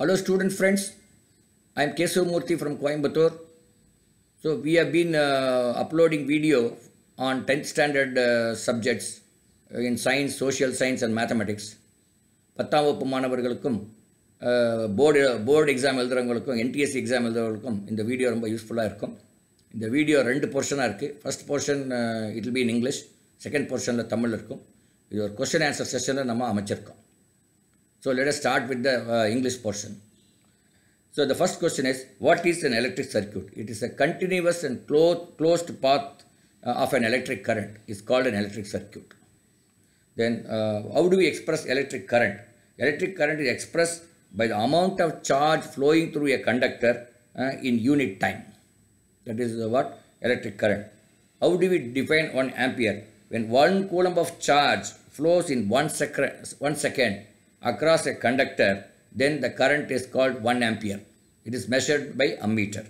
Hello student friends I am Kesav Murthy from Coimbatore. So we have been uh, uploading video on 10th standard uh, subjects uh, in science, social பத்தாம் வகுப்பு மாணவர்களுக்கும் board uh, board exam எழுதுகிறவங்களுக்கும் NTSE exam எழுதுகிறவங்களுக்கும் இந்த video ரொம்ப யூஸ்ஃபுல்லாக இருக்கும் இந்த வீடியோ ரெண்டு போர்ஷனாக இருக்குது first portion it be in English second போர்ஷனில் தமிழ் இருக்கும் இது ஒரு கொஸ்டின் ஆன்சர் செஷனில் நம்ம அமைச்சிருக்கோம் So let us start with the uh, English portion. So the first question is, what is an electric circuit? It is a continuous and clo closed path uh, of an electric current. It's called an electric circuit. Then uh, how do we express electric current? Electric current is expressed by the amount of charge flowing through a conductor uh, in unit time. That is uh, what? Electric current. How do we define 1 ampere? When 1 coulomb of charge flows in one second across a conductor, then the current is called 1 ampere. It is measured by ammeter.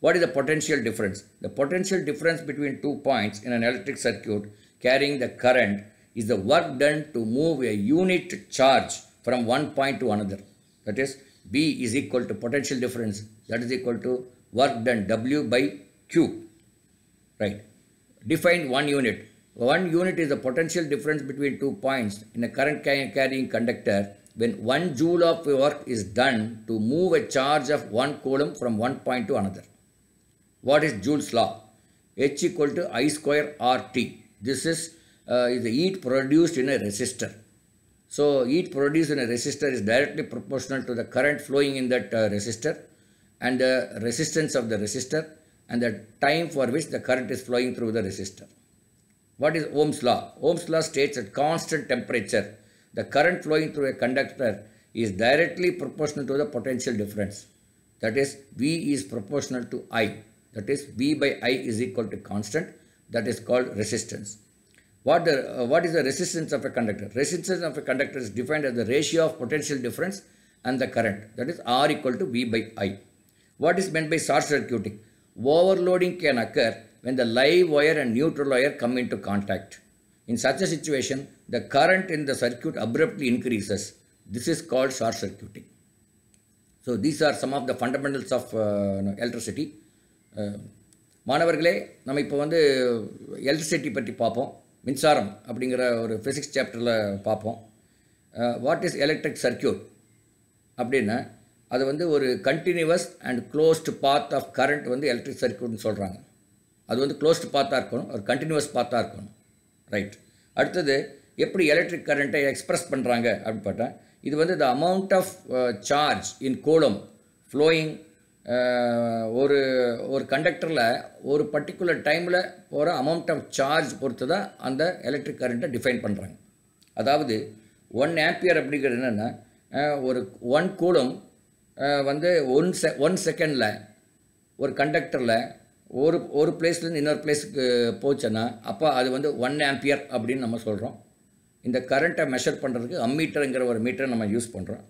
What is the potential difference? The potential difference between two points in an electric circuit carrying the current is the work done to move a unit charge from one point to another. That is, B is equal to potential difference. That is equal to work done W by Q. Right. Define one unit. One unit is the potential difference between two points in a current carrying conductor when one joule of work is done to move a charge of one coulomb from one point to another. What is Joule's law? H equal to I square RT. This is, uh, is the heat produced in a resistor. So heat produced in a resistor is directly proportional to the current flowing in that uh, resistor and the resistance of the resistor and the time for which the current is flowing through the resistor. What is Ohm's law? Ohm's law states at constant temperature, the current flowing through a conductor is directly proportional to the potential difference. That is, V is proportional to I. That is, V by I is equal to constant. That is called resistance. What, the, uh, what is the resistance of a conductor? Resistance of a conductor is defined as the ratio of potential difference and the current. That is R equal to V by I. What is meant by short circuiting? Overloading can occur when the live wire and neutral wire come into contact. In such a situation, the current in the circuit abruptly increases. This is called short circuiting. So these are some of the fundamentals of electricity மாணவர்களே நம்ம இப்போ வந்து electricity பற்றி பார்ப்போம் மின்சாரம் அப்படிங்கிற ஒரு physics சாப்டரில் பார்ப்போம் வாட் இஸ் எலக்ட்ரிக் சர்க்கியூட் அப்படின்னா அது வந்து ஒரு continuous and closed path of current வந்து எலக்ட்ரிக் சர்க்கியூட்னு சொல்கிறாங்க அது வந்து க்ளோஸ்டு பார்த்தா இருக்கணும் ஒரு கண்டினியூஸ் பார்த்தா இருக்கணும் ரைட் அடுத்தது எப்படி எலக்ட்ரிக் கரண்ட்டை எக்ஸ்ப்ரெஸ் பண்ணுறாங்க அப்படின்னு பார்த்தேன் இது வந்து the amount of charge in coulomb flowing ஒரு ஒரு கண்டக்டரில் ஒரு பர்டிகுலர் டைமில் போகிற அமௌண்ட் ஆஃப் சார்ஜ் பொறுத்து தான் அந்த எலக்ட்ரிக் கரண்ட்டை டிஃபைன் பண்ணுறாங்க அதாவது ஒன் ஆம்பியர் அப்படிங்கிறது என்னென்னா uh, ஒரு ஒன் கூலம் uh, வந்து ஒன் செ ஒன் செகண்டில் ஒரு கண்டக்டரில் ஒரு ஒரு பிளேஸ்லேருந்து இன்னொரு பிளேஸுக்கு போச்சுன்னா அப்போ அது வந்து ஒன் ஆம்பியர் அப்படின்னு நம்ம சொல்கிறோம் இந்த கரண்ட்டை மெஷர் பண்ணுறதுக்கு அம்மீட்டருங்கிற ஒரு மீட்டரை நம்ம யூஸ் பண்ணுறோம்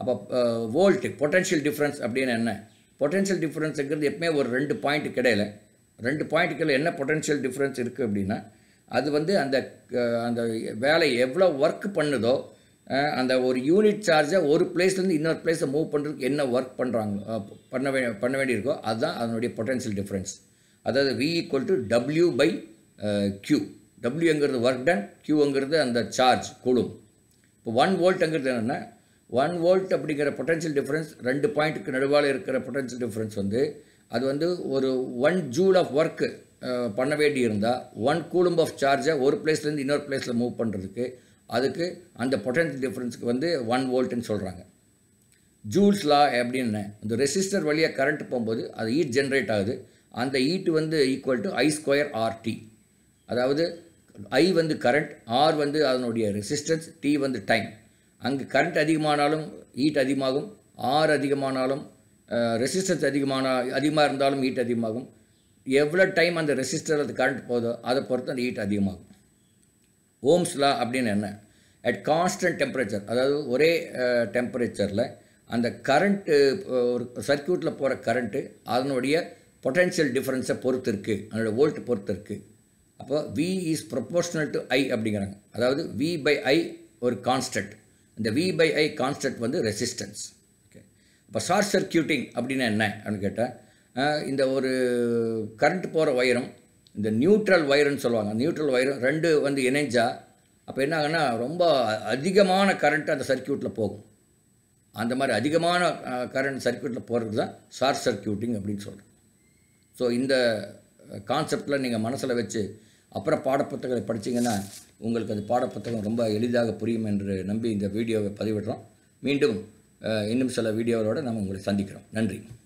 அப்போ வோல்ட்டு பொட்டென்ஷியல் டிஃப்ரென்ஸ் அப்படின்னு என்ன பொட்டென்ஷியல் டிஃப்ரென்ஸுங்கிறது எப்பவுமே ஒரு ரெண்டு பாயிண்ட்டு கிடையில ரெண்டு பாயிண்ட்டுக்கில் என்ன பொட்டென்ஷியல் டிஃப்ரென்ஸ் இருக்குது அப்படின்னா அது வந்து அந்த அந்த வேலை எவ்வளோ ஒர்க் பண்ணுதோ அந்த ஒரு யூனிட் சார்ஜை ஒரு பிளேஸ்லேருந்து இன்னொரு பிளேஸை மூவ் பண்ணுறதுக்கு என்ன ஒர்க் பண்ணுறாங்க பண்ண வே பண்ண வேண்டியிருக்கோ அதுதான் அதனுடைய பொட்டன்ஷியல் டிஃப்ரென்ஸ் அதாவது V equal to W by Q டபிள்யூங்கிறது ஒர்க் டன் க்யூங்கிறது அந்த சார்ஜ் கூடும் இப்போ ஒன் வோல்ட்டுங்கிறது என்னென்னா ஒன் வோல்ட் அப்படிங்கிற பொட்டன்ஷியல் டிஃப்ரென்ஸ் ரெண்டு பாயிண்ட்டுக்கு நடுவால் இருக்கிற பொட்டன்ஷியல் டிஃப்ரென்ஸ் வந்து அது வந்து ஒரு ஒன் ஜூல் ஆஃப் ஒர்க்கு பண்ண வேண்டி இருந்தால் ஒன் கூலும் ஆஃப் சார்ஜை ஒரு பிளேஸ்லேருந்து இன்னொரு பிளேஸில் மூவ் பண்ணுறதுக்கு அதுக்கு அந்த பொட்டன்ஷியல் டிஃப்ரென்ஸுக்கு வந்து ஒன் வோல்ட்டுன்னு சொல்கிறாங்க ஜூல்ஸ் லா அப்படின்னு இந்த ரெசிஸ்டர் வழியாக கரண்ட் போகும்போது அது ஈட் ஜென்ரேட் ஆகுது அந்த ஈட் வந்து equal to I square R T அதாவது ஐ வந்து கரண்ட் ஆர் வந்து அதனுடைய ரெசிஸ்டன்ஸ் டி வந்து டைம் அங்கே கரண்ட் அதிகமானாலும் ஈட் அதிகமாகும் ஆர் அதிகமானாலும் ரெசிஸ்டன்ஸ் அதிகமான அதிகமாக இருந்தாலும் ஈட் அதிகமாகும் எவ்வளோ டைம் அந்த ரெசிஸ்டர் அது கரண்ட் போதோ அதை பொறுத்து அந்த ஈட் அதிகமாகும் ஓம்ஸ்லா அப்படின்னு என்ன அட் கான்ஸ்டன்ட் டெம்பரேச்சர் அதாவது ஒரே டெம்பரேச்சரில் அந்த கரண்ட்டு ஒரு சர்க்கியூட்டில் போகிற கரண்ட்டு அதனுடைய பொட்டென்ஷியல் டிஃப்ரென்ஸை பொறுத்து இருக்குது அதனுடைய வோல்ட் பொறுத்து இருக்குது அப்போ V is proportional to I அப்படிங்கிறாங்க அதாவது வி பை ஐ ஒரு கான்ஸ்டன்ட் இந்த வி பை ஐ கான்ஸ்டன்ட் வந்து ரெசிஸ்டன்ஸ் ஓகே இப்போ ஷார்ட் சர்க்கியூட்டிங் அப்படின்னா என்ன அப்படின்னு கேட்டால் இந்த ஒரு கரண்ட் போகிற ஒயரும் இந்த நியூட்ரல் வயர்னு சொல்லுவாங்க நியூட்ரல் வயர் ரெண்டு வந்து இணைஞ்சா அப்போ என்ன ஆகுன்னா ரொம்ப அதிகமான கரண்ட் அந்த சர்க்கியூட்டில் போகும் அந்த மாதிரி அதிகமான கரண்ட் சர்க்கியூட்டில் போகிறது தான் ஷார்ட் சர்க்கியூட்டிங் அப்படின்னு சொல்கிறோம் ஸோ இந்த கான்செப்டில் நீங்கள் மனசில் வச்சு அப்புறம் பாடப்புத்தகங்களை படித்தீங்கன்னா உங்களுக்கு அது பாடப்புத்தகம் ரொம்ப எளிதாக புரியும் என்று நம்பி இந்த வீடியோவை பதிவிடுறோம் மீண்டும் இன்னும் சில வீடியோவோடு நம்ம உங்களை சந்திக்கிறோம் நன்றி